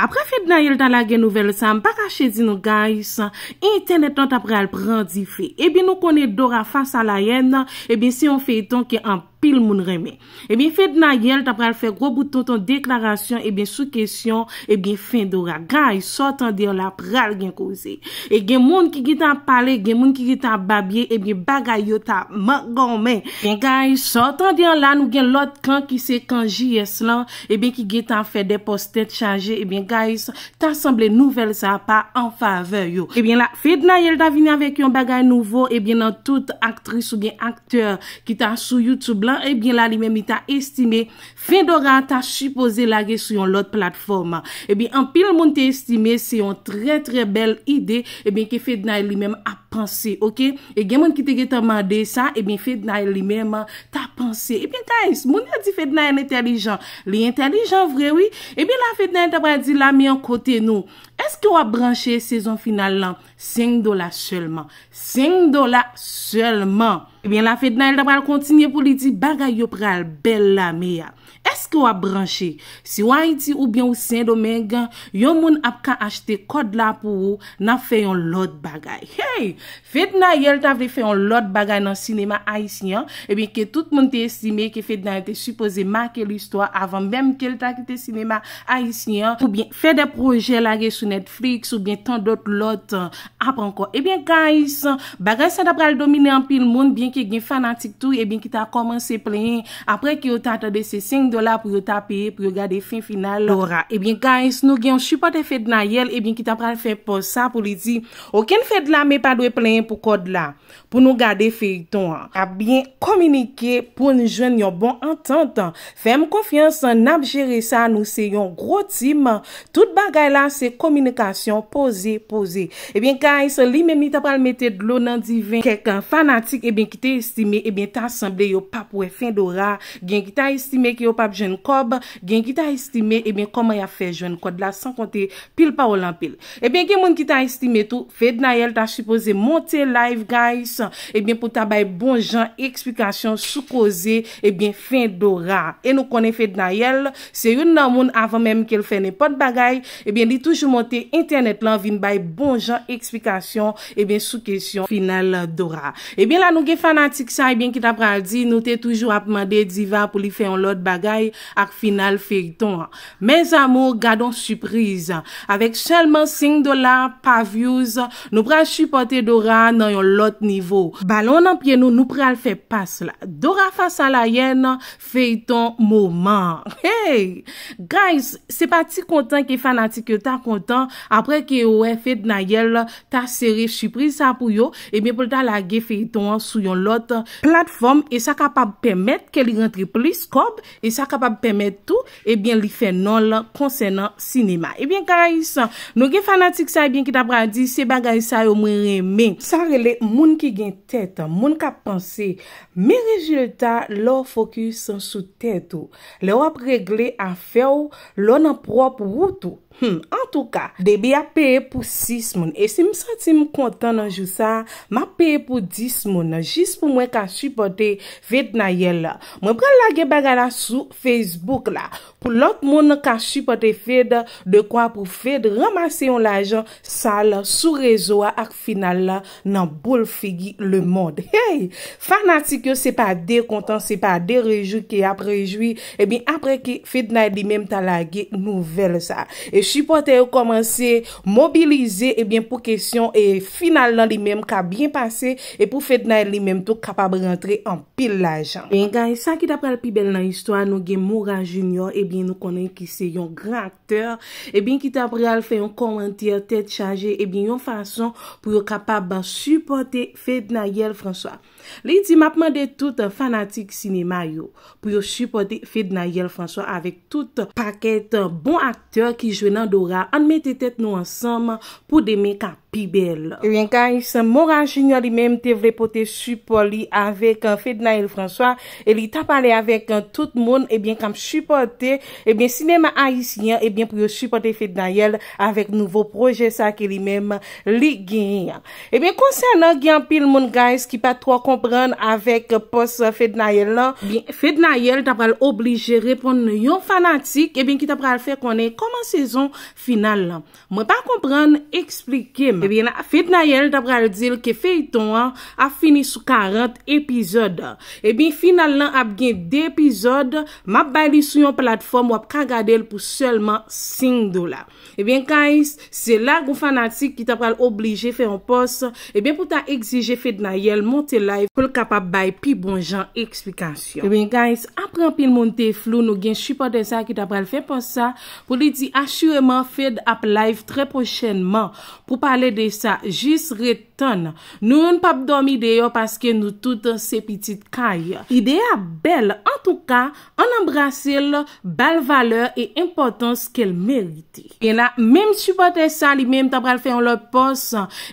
apre fèd nan yel dan la gen nouvel sam, baka chè di nou gaj san, internet nan tapre al pran di fè, ebi eh nou konè dora fà salayen nan, ebi si yon fè ton ki an pafè, Pil moun reme. E eh bin fed na yel, ta pral fe gro bouton ton deklarasyon, e eh bin sou kesyon, e eh bin fin dora. Gaj, sotan diyon la pral gen kouze. E gen moun ki gitan pale, gen moun ki gitan babye, e bin bagay yo ta man gome. E bin gaj, sotan diyon la nou gen lot kan ki se kan jyes lan, e bin ki gitan fe depos tet chaje. E bin gaj, ta semble nouvel sa pa an fave yo. E bin la fed na yel, ta vini avek yon bagay nouvo, e bin nan tout aktris ou gen akteur ki ta sou YouTube la. Ebyen eh la li men mi ta estime Fedora ta supose lage sou yon lot platform Ebyen eh an pil moun te estime Se yon tre tre bel ide Ebyen eh ke Fedora li men ap Pansi, ok? E gen moun ki te ge eh ta mande sa, e bin Fednay li menman eh ta pansi. E bin guys, moun ya di Fednay an entelijan? Li entelijan vrewi? E bin la Fednay tabwa di la mi an kote nou. Eske wap branche sezon final lan? 5 dola selman. 5 dola selman. E bin la Fednay tabwa l kontinye pou li di bagay yo pral bel la mi an. eske w ap branche? Si w an iti ou bien ou Saint-Domingue, yon moun ap ka achete kod la pou ou nan feyon lot bagay. Hey! Fede na yel ta ve feyon lot bagay nan sinema Aisyen, e bin ke tout moun te esime ke Fede na yel te supose make l'histoire avan bem ke l'akite sinema Aisyen ou bien fe de proje lage sou Netflix ou bien ton dot lot ap anko. E eh bin guys, bagay Saint-Domingue al domine an pil moun, bien ki gen fanatik tou, e bin ki ta komanse preyen apre ki yo ta atade se 5 do la pou yo tape, pou yo gade fin final lora. Ebyen, eh guys, nou gen, chupote fed na yel, ebyen, eh ki ta pral fe pos sa pou li di, oken fed la me pa dwe plen pou kod la, pou nou gade fe iton. Abyen, komunike pou nou jwen yon bon entente. Fem konfiansan nabjere sa, nou se yon gros tim. Tout bagay la, se komunikasyon pose, pose. Ebyen, eh guys, li men mi ta pral mette dlo nan divin. Kekan fanatik, ebyen, ki te estime, ebyen, ta asemble yon papwe fin dora. Gen, ki ta estime ki yon ap jwen kob gen ki ta istime e ben koman ya fe jwen kod la san konte pil pa olan pil e ben gen moun ki ta istime tou Fed Nael ta suppose monte live guys e ben pou ta bay bon jan eksplikasyon sou koze e ben fin dora e nou kone Fed Nael se yon nan moun avan menm ke l fene pot bagay e ben di toujou monte internet lan vin bay bon jan eksplikasyon e ben sou kesyon final dora e ben la nou gen fanatik sa e ben ki ta pradi nou te toujou ap mande diva pou li fe yon lot bagay ak final feyiton. Mez amour, gadon sürpriz. Awek chelman sing do la pavyouz, nou pral chupote dora nan yon lot nivou. Balon nan pye nou nou pral fey pas la. Dora fasa la yen, feyiton mouman. Hey! Guys, se pa ti kontan ki fanatik yo ta kontan apre ki yo e fed na yel ta seri sürpriz sa pou yo, e mi pou ta lage feyiton sou yon lot platform, e sa kapab pemet ke li rentri plis kop, e sa sa kapab pemet tou, ebyen eh li fè nan lan konsè nan sinema. Ebyen eh gara yi san, nou gen fanatik sa ebyen eh ki ta pradi, seba gara yi sa yo mwere men. San rele, moun ki gen tèt, moun ka panse, mi rezultat lò fòküs san sou tèt ou. Le wap regle a fè ou, lò nan prop wout ou. Hmm, en tou ka, debi a peye pou 6 moun. E se m sati m kontan nan jou sa, ma peye pou 10 moun. Jis pou mwen ka chupote fed na ye la. Mwen pre la ge bagala sou Facebook la. Pou lot moun ka chupote fed, dekwa pou fed, ramase yon la jan sa la, sou rezo a ak final la, nan bol fegi le moun. Hey! Fanatik yo se pa dekontan, se pa derejou ki ap rejoui, e eh bin apre ki fed na ye di menm ta la ge nouvel sa. E jou, supporter yo komanse mobilize ebyen eh pou kesyon e eh, final nan li mem ka bin pase e pou Fednayel li mem tou kapab rentre an pil la jan. Ben gang, sa ki ta pral pi bel nan istwa nou gen Moura Junior ebyen eh nou konen ki se yon gran akteur ebyen ki ta pral fe yon komantir, tet chaje ebyen yon fason pou yo kapab ba suporte Fednayel François. Le iti mapman de tout fanatik sinema yo pou yo suporte Fednayel François avek tout paket bon akteur ki jwe nan Dora an meti tet nou ansama pou de mekap. pi bel. Ewen eh guys, moran jinyan li menm te vle pote supo li avek euh, Fede Nayel François e li tap ale avek euh, tout moun ebyen eh kam suporte, ebyen eh sinema aisyen ebyen pou yo suporte Fede Nayel avek nouvo proje sa ke li menm li genyan. Ebyen konsen nan gen pil moun guys ki pa tro kompran avek euh, pos Fede Nayel la. Ebyen Fede Nayel tapal oblige repon yon fanatik ebyen ki tapal fe konen koman sezon final la. Mwen pa kompran, eksplikem Eh Fede Nayel eh eh ta pral dil ke feyton a fini sou 40 epizode. E bin final nan ap gen d epizode map bayli sou yon platform wap kagadel pou selman 5 dola. E bin guys, se la gou fanatik ki ta pral oblije fe yon pos e bin pou ta exije Fede Nayel monte live pou l kapap bay pi bon jan eksplikasyon. E bin guys, ap rampil monte flou nou gen support de sa ki ta pral fe pou sa pou li di asyouyman Fede ap live tre pochenman pou pale de sa jisrit Nou nou pap dom ide yo paske nou tout se pitit kay Ide ya bel, an tou ka, an embrase l, bal valeur e impotans ke l merite En eh eh la, menm supote sa li menm tabral fe yon lopos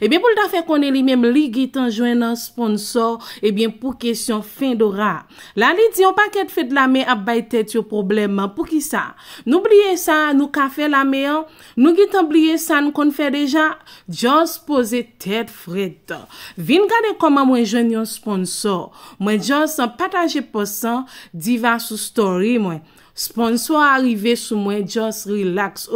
Ebyen pou l da fe konen li menm li git anjwen nan sponsor Ebyen pou kesyon fin do ra La li di yo pa ket fet la men ap bay tet yo problem Pou ki sa? Nou blye sa nou ka fe la men Nou git an blye sa nou kon fe deja Jans pose tet fre Vin gade koman mwen jwenn yon sponsor Mwen jwenn san patanje posan Diva sou story mwen Sponsor arive sou mwen jwenn relax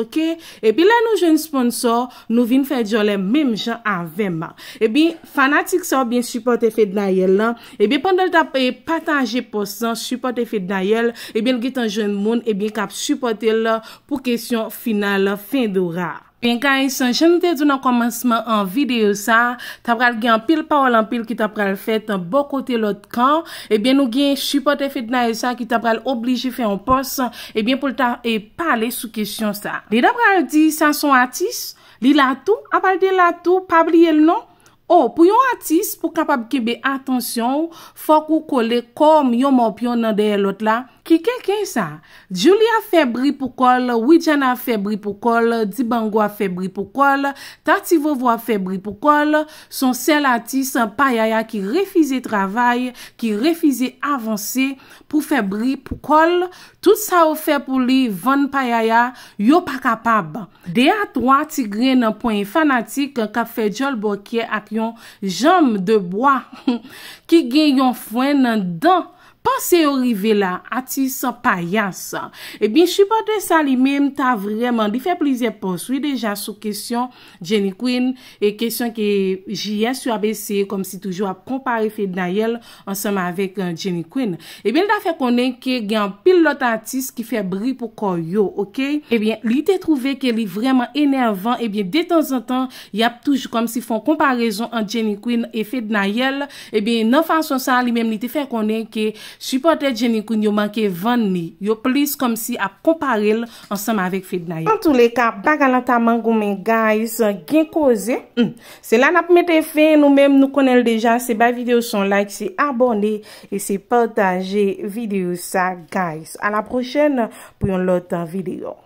E pi la nou jwenn sponsor Nou vin fè jwenn lè mèm jwenn avèm E pi fanatik sa ou bin supporte fè d'ayel E pi pandol ta paye patanje posan Supporte fè d'ayel E pi l git an jwenn moun E pi kap supporte lè Pou kesyon final fè d'oura Ben kais, jen nou te doun an komansman an videyo sa, tabral gen pil pa ou lan pil ki tabral fet an bokote lot kan, e ben nou gen shupote fet nan e sa ki tabral oblije fe an pos, e ben pou ta e pale sou kesyon sa. Li dabral di san son atis, li latou, apal de latou, pabli el non? Ou, oh, pou yon artist pou kapab kebe atensyon, fok ou kole kom yon mopyon nan deye lot la. Ki ken ken sa? Julia Febri pou kol, Wijana Febri pou kol, Dibango Febri pou kol, Tati Vovwa Febri pou kol, son sel artist payaya ki refize travay, ki refize avanse pou Febri pou kol, tout sa ou fe pou li von payaya, yo pa kapab. De a 3, tigre nan poen fanatik kap fe Jol Bokye ak yon... Jom de wwa Ki gen yon fwen nan dan Pense yo rive la, atis pa yasa. E bin, supporte sa li menm ta vreman. Li fe plize pos. Ouye wi deja sou kesyon Jenny Quinn. E kesyon ki jye su abese, kom si toujou ap kompare Fede Nayel ansama vek eh, Jenny Quinn. E bin, li ta fe konen ke gen pil lot atis ki fe bri pou koyo, okey? E bin, li te trouve ke li vreman enervan. E bin, de ton zan ton, yap toujou kom si fon komparezon an Jenny Quinn e Fede Nayel. E bin, nan fason sa li menm li te fe konen ke Supote Jeni Koun yo manke 20 ni, yo plis kom si ap kompare l ansam avek Fednay. An tou le ka, baga lantaman gomen guys, gen koze. Hmm. Se lan ap mete fe, nou mem nou konel deja, se ba video son like, se abone, e se potaje video sa guys. A la prochen pou yon lotan video.